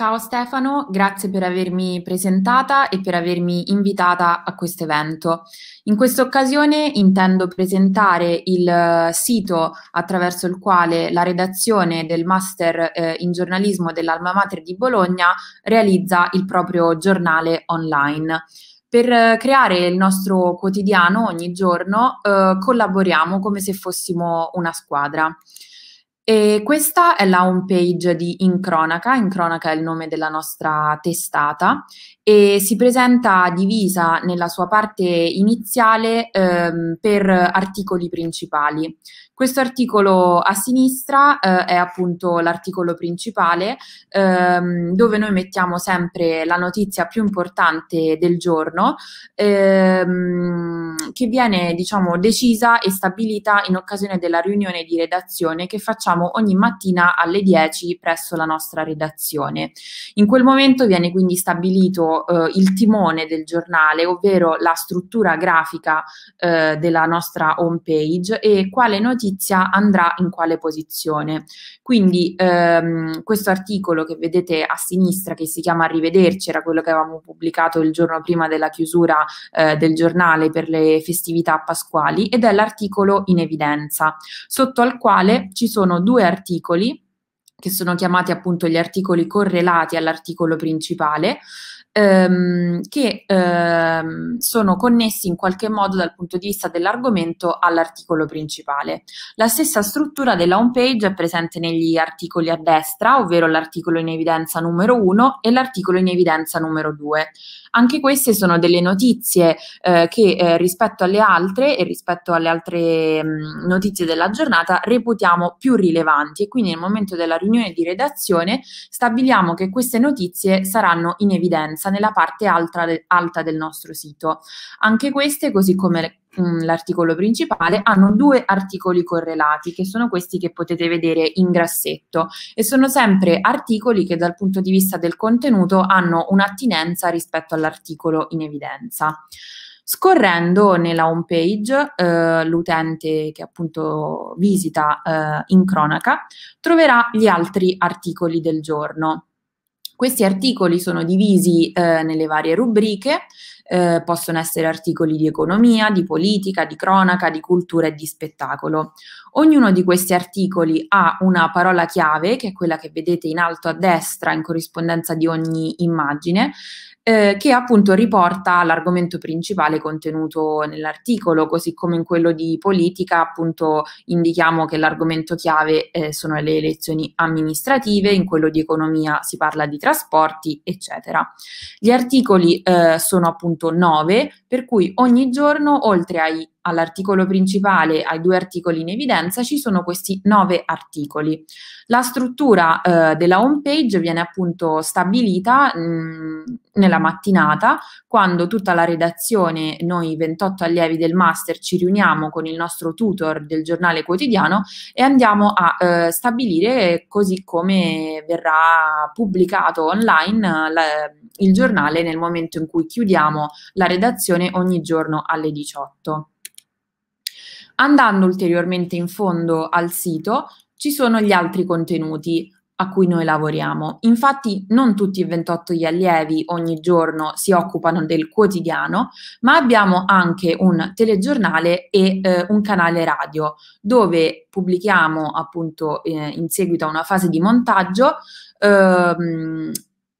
Ciao Stefano, grazie per avermi presentata e per avermi invitata a questo evento. In questa occasione intendo presentare il eh, sito attraverso il quale la redazione del Master eh, in giornalismo dell'Alma Mater di Bologna realizza il proprio giornale online. Per eh, creare il nostro quotidiano ogni giorno eh, collaboriamo come se fossimo una squadra. E questa è la home page di Incronaca, Incronaca è il nome della nostra testata e si presenta divisa nella sua parte iniziale ehm, per articoli principali. Questo articolo a sinistra eh, è appunto l'articolo principale ehm, dove noi mettiamo sempre la notizia più importante del giorno ehm, che viene diciamo decisa e stabilita in occasione della riunione di redazione che facciamo ogni mattina alle 10 presso la nostra redazione. In quel momento viene quindi stabilito proprio eh, il timone del giornale, ovvero la struttura grafica eh, della nostra home page e quale notizia andrà in quale posizione. Quindi ehm, questo articolo che vedete a sinistra che si chiama Arrivederci, era quello che avevamo pubblicato il giorno prima della chiusura eh, del giornale per le festività pasquali ed è l'articolo in evidenza, sotto al quale ci sono due articoli che sono chiamati appunto gli articoli correlati all'articolo principale, ehm, che ehm, sono connessi in qualche modo dal punto di vista dell'argomento all'articolo principale. La stessa struttura della home page è presente negli articoli a destra, ovvero l'articolo in evidenza numero 1 e l'articolo in evidenza numero 2. Anche queste sono delle notizie eh, che eh, rispetto alle altre e rispetto alle altre mh, mm, notizie della giornata reputiamo più rilevanti e quindi nel momento della riunione di redazione stabiliamo che queste notizie saranno in evidenza presenza nella parte alta, alta del nostro sito. Anche queste, così come l'articolo principale, hanno due articoli correlati, che sono questi che potete vedere in grassetto, e sono sempre articoli che dal punto di vista del contenuto hanno un'attinenza rispetto all'articolo in evidenza. Scorrendo nella home page, eh, l'utente che appunto visita eh, in cronaca troverà gli altri articoli del giorno. Questi articoli sono divisi eh, nelle varie rubriche, eh, possono essere articoli di economia, di politica, di cronaca, di cultura e di spettacolo. Ognuno di questi articoli ha una parola chiave, che è quella che vedete in alto a destra in corrispondenza di ogni immagine, eh, che appunto riporta l'argomento principale contenuto nell'articolo, così come in quello di politica appunto indichiamo che l'argomento chiave eh, sono le elezioni amministrative, in quello di economia si parla di trasporti, eccetera. Gli articoli eh, sono appunto nove, per cui ogni giorno oltre ai all'articolo principale, ai due articoli in evidenza, ci sono questi nove articoli. La struttura eh, della home page viene appunto stabilita mh, mm, nella mattinata, quando tutta la redazione, noi 28 allievi del master, ci riuniamo con il nostro tutor del giornale quotidiano e andiamo a eh, stabilire così come verrà pubblicato online la, il giornale nel momento in cui chiudiamo la redazione ogni giorno alle 18. Andando ulteriormente in fondo al sito ci sono gli altri contenuti a cui noi lavoriamo. Infatti non tutti i 28 gli allievi ogni giorno si occupano del quotidiano, ma abbiamo anche un telegiornale e eh, un canale radio dove pubblichiamo appunto eh, in seguito a una fase di montaggio ehm,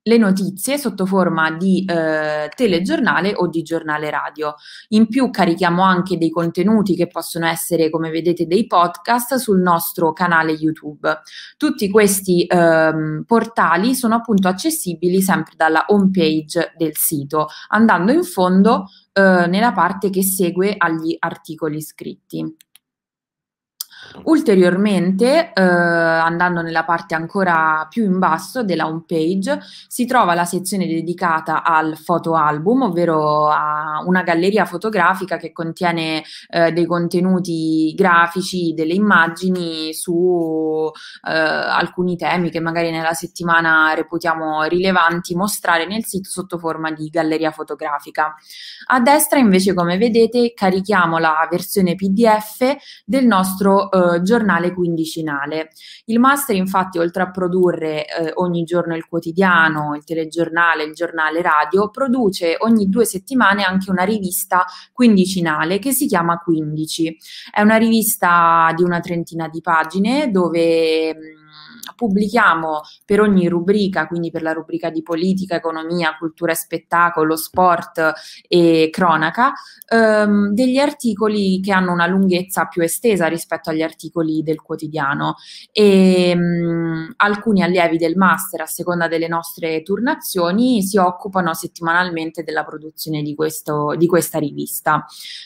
le notizie sotto forma di eh, telegiornale o di giornale radio. In più carichiamo anche dei contenuti che possono essere, come vedete, dei podcast sul nostro canale YouTube. Tutti questi ehm, portali sono appunto accessibili sempre dalla home page del sito, andando in fondo eh, nella parte che segue agli articoli scritti. Ulteriormente, eh, andando nella parte ancora più in basso della home page, si trova la sezione dedicata al fotoalbum, ovvero a una galleria fotografica che contiene eh, dei contenuti grafici, delle immagini su eh, alcuni temi che magari nella settimana reputiamo rilevanti mostrare nel sito sotto forma di galleria fotografica. A destra invece, come vedete, carichiamo la versione PDF del nostro eh, giornale quindicinale. Il master infatti oltre a produrre eh, ogni giorno il quotidiano, il telegiornale, il giornale radio, produce ogni due settimane anche una rivista quindicinale che si chiama 15. È una rivista di una trentina di pagine dove mm, pubblichiamo per ogni rubrica, quindi per la rubrica di politica, economia, cultura e spettacolo, sport e cronaca, ehm, degli articoli che hanno una lunghezza più estesa rispetto agli articoli del quotidiano e ehm, mh, alcuni allievi del master a seconda delle nostre turnazioni si occupano settimanalmente della produzione di, questo, di questa rivista.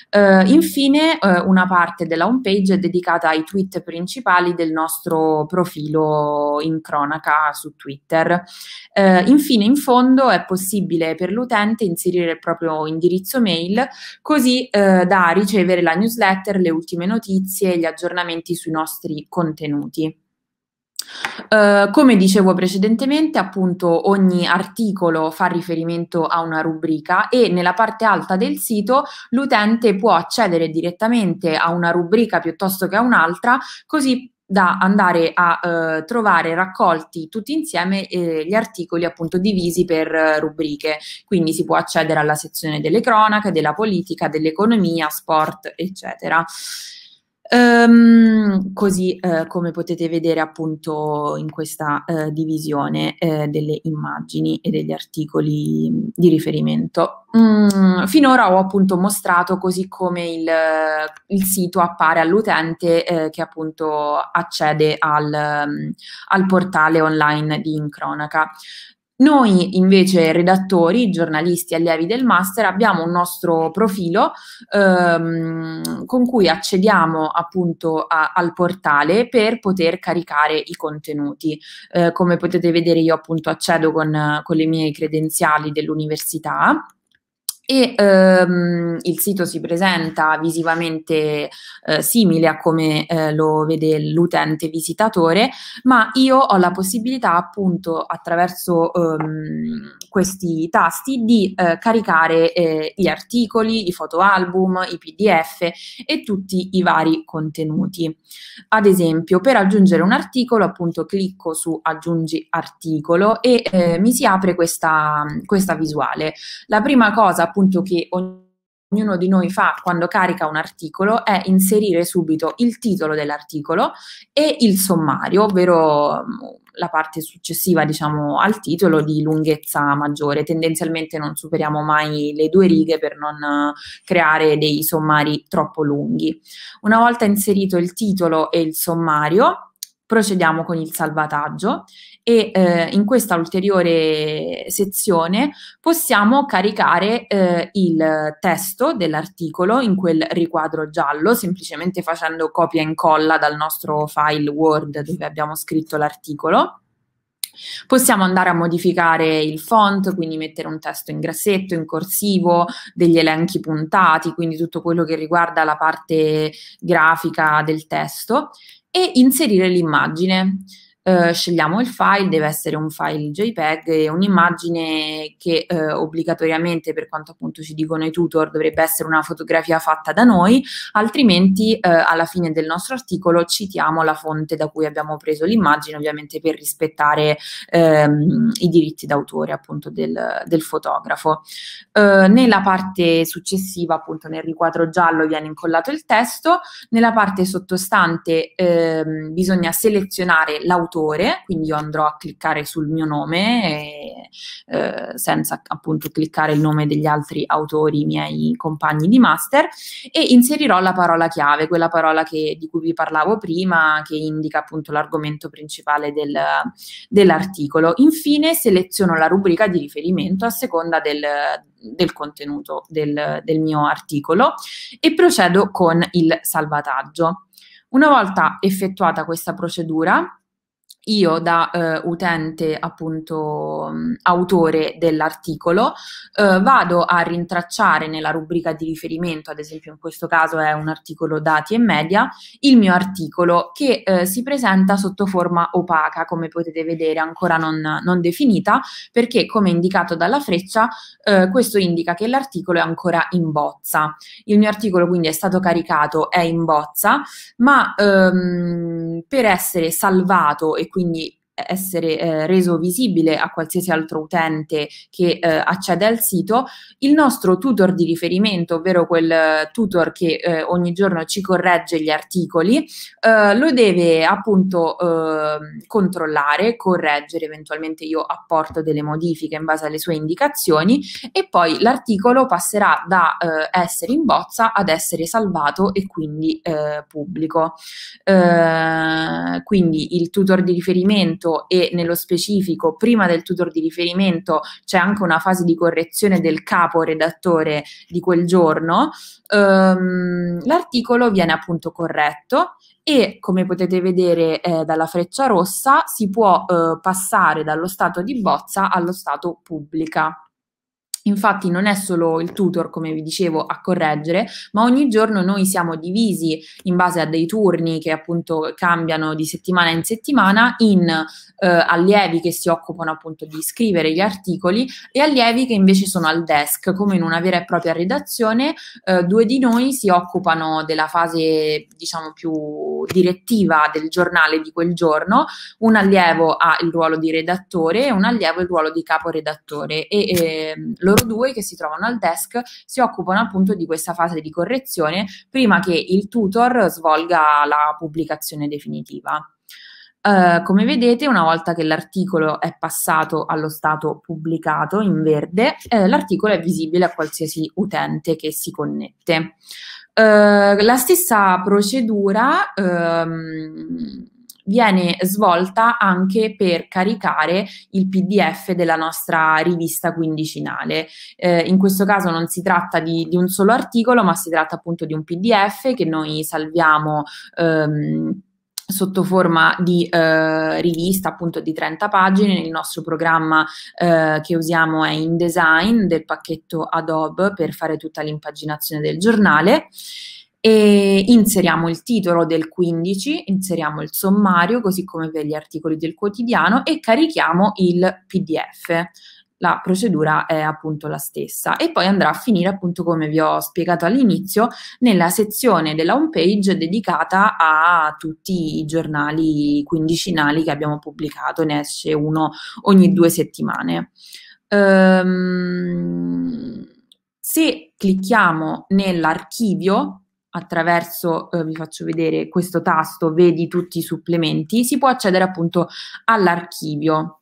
Eh, infine eh, una parte della homepage è dedicata ai tweet principali del nostro profilo in cronaca su Twitter. Eh, infine, in fondo è possibile per l'utente inserire il proprio indirizzo mail così eh, da ricevere la newsletter, le ultime notizie e gli aggiornamenti sui nostri contenuti. Uh, come dicevo precedentemente, appunto ogni articolo fa riferimento a una rubrica e nella parte alta del sito l'utente può accedere direttamente a una rubrica piuttosto che a un'altra, così da andare a eh, trovare raccolti tutti insieme eh, gli articoli appunto divisi per eh, rubriche. Quindi si può accedere alla sezione delle cronache, della politica, dell'economia, sport, eccetera. Um, così uh, come potete vedere appunto in questa uh, divisione uh, delle immagini e degli articoli di riferimento. Mm, finora ho appunto mostrato così come il, il sito appare all'utente che appunto accede al, um, al portale online di Incronaca. Noi invece redattori, giornalisti, allievi del master, abbiamo un nostro profilo ehm, con cui accediamo appunto a, al portale per poter caricare i contenuti. Eh, come potete vedere io appunto accedo con, con le mie credenziali dell'università e ehm, il sito si presenta visivamente eh, simile a come eh, lo vede l'utente visitatore, ma io ho la possibilità appunto attraverso ehm, questi tasti di eh, caricare eh, gli articoli, i fotoalbum, i PDF e tutti i vari contenuti. Ad esempio, per aggiungere un articolo, appunto clicco su aggiungi articolo e eh, mi si apre questa, questa visuale. La prima cosa appunto che ognuno di noi fa quando carica un articolo è inserire subito il titolo dell'articolo e il sommario, ovvero mm, la parte successiva diciamo al titolo di lunghezza maggiore tendenzialmente non superiamo mai le due righe per non creare dei sommari troppo lunghi una volta inserito il titolo e il sommario procediamo con il salvataggio e eh, in questa ulteriore sezione possiamo caricare eh, il testo dell'articolo in quel riquadro giallo semplicemente facendo copia e incolla dal nostro file Word dove abbiamo scritto l'articolo. Possiamo andare a modificare il font, quindi mettere un testo in grassetto, in corsivo, degli elenchi puntati, quindi tutto quello che riguarda la parte grafica del testo e inserire l'immagine. Eh, scegliamo il file, deve essere un file JPEG e un'immagine che eh, obbligatoriamente, per quanto appunto ci dicono i tutor, dovrebbe essere una fotografia fatta da noi, altrimenti eh, alla fine del nostro articolo citiamo la fonte da cui abbiamo preso l'immagine, ovviamente per rispettare ehm, i diritti d'autore appunto del, del fotografo. Eh, nella parte successiva, appunto nel riquadro giallo viene incollato il testo, nella parte sottostante ehm, bisogna selezionare l'autore consumatore, quindi io andrò a cliccare sul mio nome e, eh, senza appunto cliccare il nome degli altri autori, miei compagni di master, e inserirò la parola chiave, quella parola che, di cui vi parlavo prima, che indica appunto l'argomento principale del, dell'articolo. Infine seleziono la rubrica di riferimento a seconda del, del contenuto del, del mio articolo e procedo con il salvataggio. Una volta effettuata questa procedura, io da eh, utente appunto mm, autore dell'articolo eh, vado a rintracciare nella rubrica di riferimento, ad esempio in questo caso è un articolo dati e media, il mio articolo che eh, si presenta sotto forma opaca, come potete vedere ancora non, non definita, perché come indicato dalla freccia eh, questo indica che l'articolo è ancora in bozza. Il mio articolo quindi è stato caricato, è in bozza, ma ehm, per essere salvato e quindi essere eh, reso visibile a qualsiasi altro utente che eh, accede al sito, il nostro tutor di riferimento, ovvero quel eh, tutor che eh, ogni giorno ci corregge gli articoli, eh, lo deve appunto ehm, controllare, correggere, eventualmente io apporto delle modifiche in base alle sue indicazioni e poi l'articolo passerà da eh, essere in bozza ad essere salvato e quindi pubblico. quindi il tutor di riferimento riferimento e nello specifico prima del tutor di riferimento c'è anche una fase di correzione del capo redattore di quel giorno, ehm, l'articolo viene appunto corretto e come potete vedere eh, dalla freccia rossa si può eh, passare dallo stato di bozza allo stato pubblica. Infatti non è solo il tutor, come vi dicevo, a correggere, ma ogni giorno noi siamo divisi in base a dei turni che appunto cambiano di settimana in settimana in eh, allievi che si occupano appunto di scrivere gli articoli e allievi che invece sono al desk, come in una vera e propria redazione. Eh, due di noi si occupano della fase diciamo più direttiva del giornale di quel giorno, un allievo ha il ruolo di redattore e un allievo il ruolo di caporedattore e eh, lo loro due che si trovano al desk si occupano appunto di questa fase di correzione prima che il tutor svolga la pubblicazione definitiva. Uh, come vedete, una volta che l'articolo è passato allo stato pubblicato in verde, eh, l'articolo è visibile a qualsiasi utente che si connette. Uh, la stessa procedura. Um, viene svolta anche per caricare il PDF della nostra rivista quindicinale. Eh, in questo caso non si tratta di, di, un solo articolo, ma si tratta appunto di un PDF che noi salviamo. Ehm, sotto forma di eh, rivista appunto di 30 pagine, il nostro programma eh, che usiamo è InDesign del pacchetto Adobe per fare tutta l'impaginazione del giornale e inseriamo il titolo del 15, inseriamo il sommario, così come per gli articoli del quotidiano e carichiamo il PDF. La procedura è appunto la stessa e poi andrà a finire appunto come vi ho spiegato all'inizio nella sezione della home page dedicata a tutti i giornali quindicinali che abbiamo pubblicato, ne esce uno ogni due settimane. Ehm, se clicchiamo nell'archivio attraverso, eh, vi faccio vedere questo tasto, vedi tutti i supplementi, si può accedere appunto all'archivio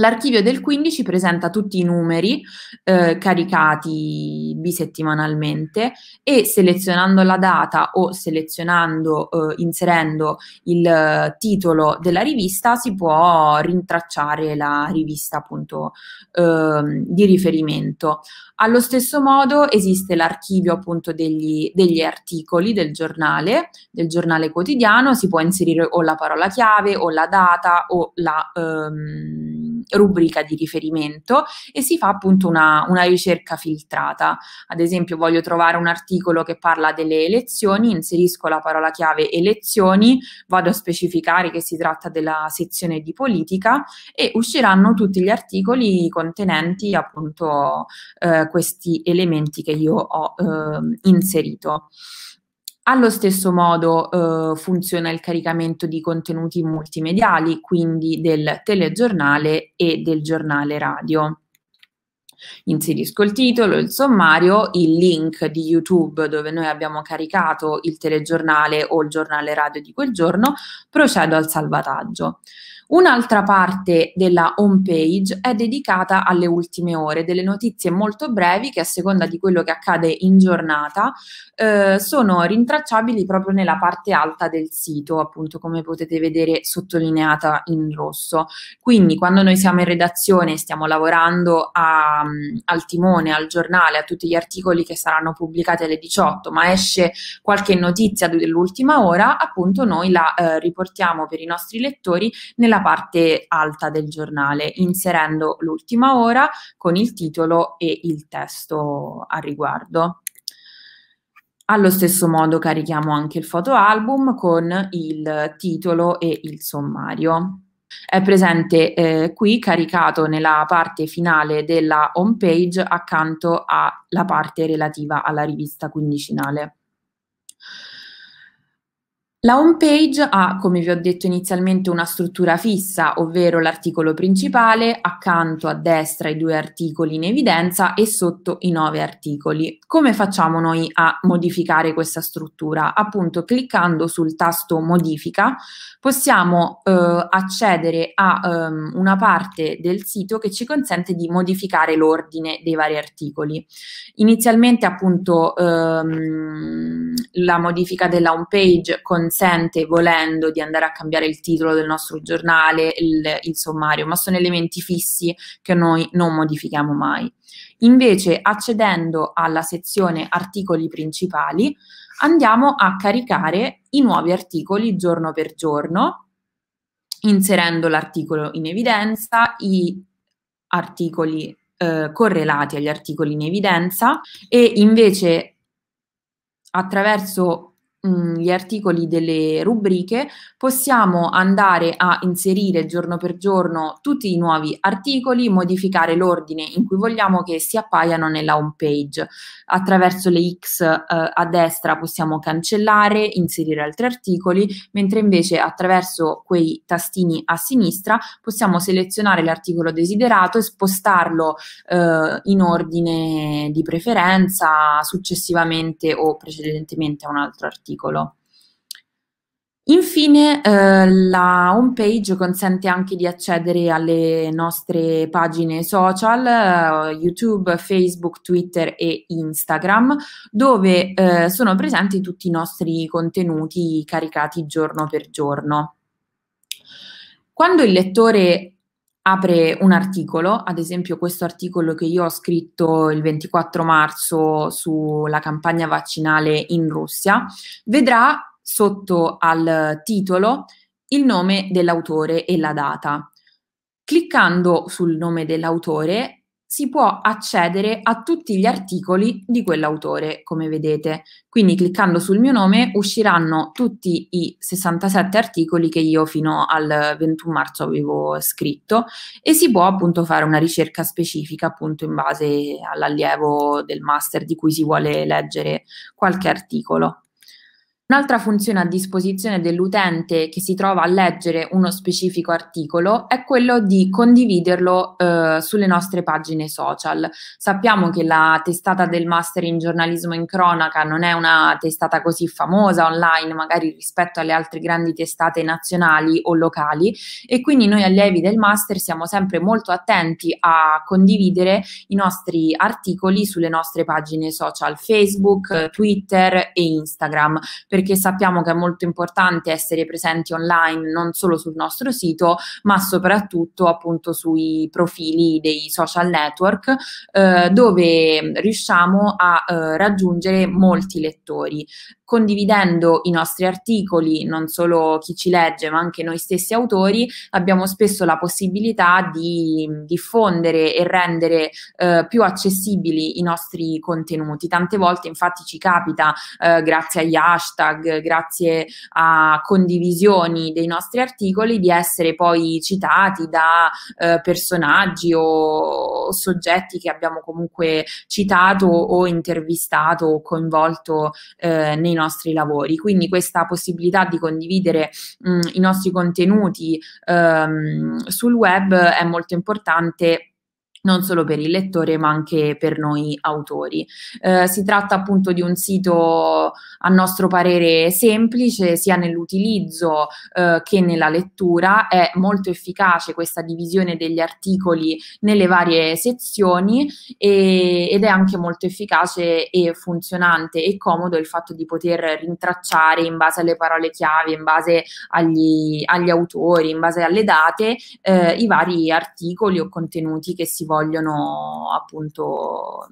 L'archivio del 15 presenta tutti i numeri eh, caricati bisettimanalmente e selezionando la data o selezionando, eh, inserendo il eh, titolo della rivista si può rintracciare la rivista appunto eh, di riferimento. Allo stesso modo esiste l'archivio appunto degli, degli articoli del giornale, del giornale quotidiano, si può inserire o la parola chiave o la data o la... Ehm, rubrica di riferimento e si fa appunto una, una ricerca filtrata. Ad esempio voglio trovare un articolo che parla delle elezioni, inserisco la parola chiave elezioni, vado a specificare che si tratta della sezione di politica e usciranno tutti gli articoli contenenti appunto eh, questi elementi che io ho eh, inserito. Allo stesso modo eh, funziona il caricamento di contenuti multimediali, quindi del telegiornale e del giornale radio. Inserisco il titolo, il sommario, il link di YouTube dove noi abbiamo caricato il telegiornale o il giornale radio di quel giorno, procedo al salvataggio. Un'altra parte della home page è dedicata alle ultime ore, delle notizie molto brevi che a seconda di quello che accade in giornata eh, sono rintracciabili proprio nella parte alta del sito, appunto come potete vedere sottolineata in rosso. Quindi quando noi siamo in redazione stiamo lavorando a, mm, al timone, al giornale, a tutti gli articoli che saranno pubblicati alle 18, ma esce qualche notizia dell'ultima ora, appunto noi la eh, riportiamo per i nostri lettori nella nella parte alta del giornale, inserendo l'ultima ora con il titolo e il testo a riguardo. Allo stesso modo carichiamo anche il fotoalbum con il titolo e il sommario. È presente eh, qui caricato nella parte finale della home page accanto alla parte relativa alla rivista quindicinale. La home page ha, come vi ho detto inizialmente, una struttura fissa, ovvero l'articolo principale, accanto a destra i due articoli in evidenza e sotto i nove articoli. Come facciamo noi a modificare questa struttura? Appunto, cliccando sul tasto modifica possiamo eh, accedere a ehm, una parte del sito che ci consente di modificare l'ordine dei vari articoli. Inizialmente, appunto, ehm, la modifica della home page con consente, volendo, di andare a cambiare il titolo del nostro giornale, il, il sommario, ma sono elementi fissi che noi non modifichiamo mai. Invece, accedendo alla sezione articoli principali, andiamo a caricare i nuovi articoli giorno per giorno, inserendo l'articolo in evidenza, i articoli eh, correlati agli articoli in evidenza e invece attraverso Mm, gli articoli delle rubriche, possiamo andare a inserire giorno per giorno tutti i nuovi articoli, modificare l'ordine in cui vogliamo che si appaiano nella home page. Attraverso le X eh, a destra possiamo cancellare, inserire altri articoli, mentre invece attraverso quei tastini a sinistra possiamo selezionare l'articolo desiderato e spostarlo eh, in ordine di preferenza successivamente o precedentemente a un altro articolo articolo. Infine, eh, la home page consente anche di accedere alle nostre pagine social, eh, YouTube, Facebook, Twitter e Instagram, dove eh, sono presenti tutti i nostri contenuti caricati giorno per giorno. Quando il lettore apre un articolo, ad esempio questo articolo che io ho scritto il 24 marzo sulla campagna vaccinale in Russia, vedrà sotto al titolo il nome dell'autore e la data. Cliccando sul nome dell'autore si può accedere a tutti gli articoli di quell'autore, come vedete. Quindi cliccando sul mio nome usciranno tutti i 67 articoli che io fino al 21 marzo avevo scritto e si può appunto fare una ricerca specifica appunto in base all'allievo del master di cui si vuole leggere qualche articolo. Un'altra funzione a disposizione dell'utente che si trova a leggere uno specifico articolo è quello di condividerlo eh, sulle nostre pagine social. Sappiamo che la testata del Master in giornalismo in cronaca non è una testata così famosa online, magari rispetto alle altre grandi testate nazionali o locali e quindi noi allievi del Master siamo sempre molto attenti a condividere i nostri articoli sulle nostre pagine social Facebook, Twitter e Instagram perché sappiamo che è molto importante essere presenti online non solo sul nostro sito, ma soprattutto appunto sui profili dei social network eh, dove riusciamo a eh, raggiungere molti lettori condividendo i nostri articoli, non solo chi ci legge, ma anche noi stessi autori, abbiamo spesso la possibilità di diffondere e rendere eh, più accessibili i nostri contenuti. Tante volte infatti ci capita, eh, grazie agli hashtag, grazie a condivisioni dei nostri articoli, di essere poi citati da eh, personaggi o soggetti che abbiamo comunque citato o intervistato o coinvolto eh, nei nostri nostri lavori. Quindi mm. questa possibilità di condividere mh, mm, i nostri contenuti ehm, sul web è molto importante non solo per il lettore ma anche per noi autori. Eh, si tratta appunto di un sito a nostro parere semplice sia nell'utilizzo eh, che nella lettura, è molto efficace questa divisione degli articoli nelle varie sezioni e, ed è anche molto efficace e funzionante e comodo il fatto di poter rintracciare in base alle parole chiave, in base agli, agli autori, in base alle date eh, i vari articoli o contenuti che si vogliono vogliono appunto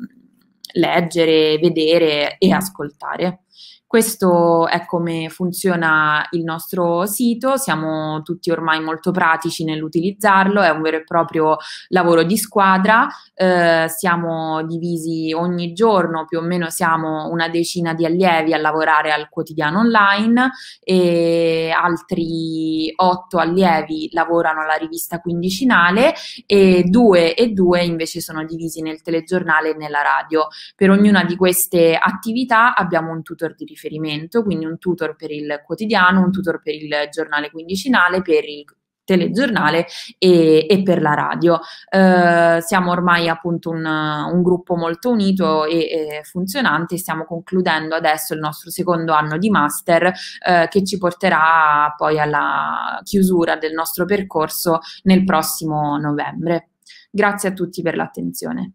leggere, vedere e ascoltare. Questo è come funziona il nostro sito, siamo tutti ormai molto pratici nell'utilizzarlo, è un vero e proprio lavoro di squadra, eh, siamo divisi ogni giorno, più o meno siamo una decina di allievi a lavorare al quotidiano online e altri otto allievi lavorano alla rivista quindicinale e due e due invece sono divisi nel telegiornale e nella radio. Per ognuna di queste attività abbiamo un tutor di riferimento riferimento, quindi un tutor per il quotidiano, un tutor per il giornale quindicinale, per il telegiornale e, e, per la radio. Eh, siamo ormai appunto un, un gruppo molto unito e, e, funzionante, stiamo concludendo adesso il nostro secondo anno di master eh, che ci porterà poi alla chiusura del nostro percorso nel prossimo novembre. Grazie a tutti per l'attenzione.